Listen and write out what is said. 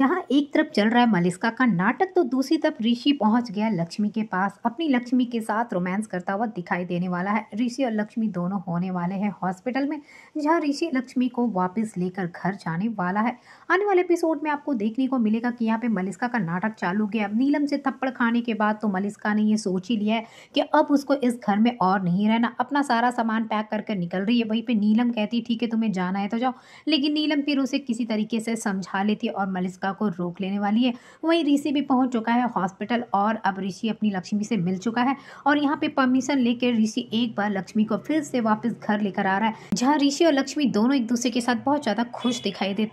यहाँ एक तरफ चल रहा है मलिस्का का नाटक तो दूसरी तरफ ऋषि पहुंच गया लक्ष्मी के पास अपनी लक्ष्मी के साथ रोमांस करता हुआ दिखाई देने वाला है ऋषि और लक्ष्मी दोनों होने वाले हैं हॉस्पिटल में जहाँ ऋषि लक्ष्मी को वापस लेकर घर जाने वाला है आने वाले एपिसोड में आपको देखने को मिलेगा कि यहाँ पे मलिस्का का नाटक चालू गया अब नीलम से थप्पड़ खाने के बाद तो मलिस्का ने ये सोच ही लिया है कि अब उसको इस घर में और नहीं रहना अपना सारा सामान पैक करके निकल रही है वहीं पर नीलम कहती है ठीक है तुम्हें जाना है तो जाओ लेकिन नीलम फिर उसे किसी तरीके से समझा लेती और मलिस्का रेखा को रोक लेने वाली है वही ऋषि भी पहुंच चुका है हॉस्पिटल और अब ऋषि अपनी लक्ष्मी से मिल चुका है और यहाँ पे परमिशन लेकर ऋषि एक बार लक्ष्मी को फिर से वापस घर लेकर आ रहा है जहाँ ऋषि और लक्ष्मी दोनों एक दूसरे के साथ बहुत ज़्यादा खुश दिखाई देते हैं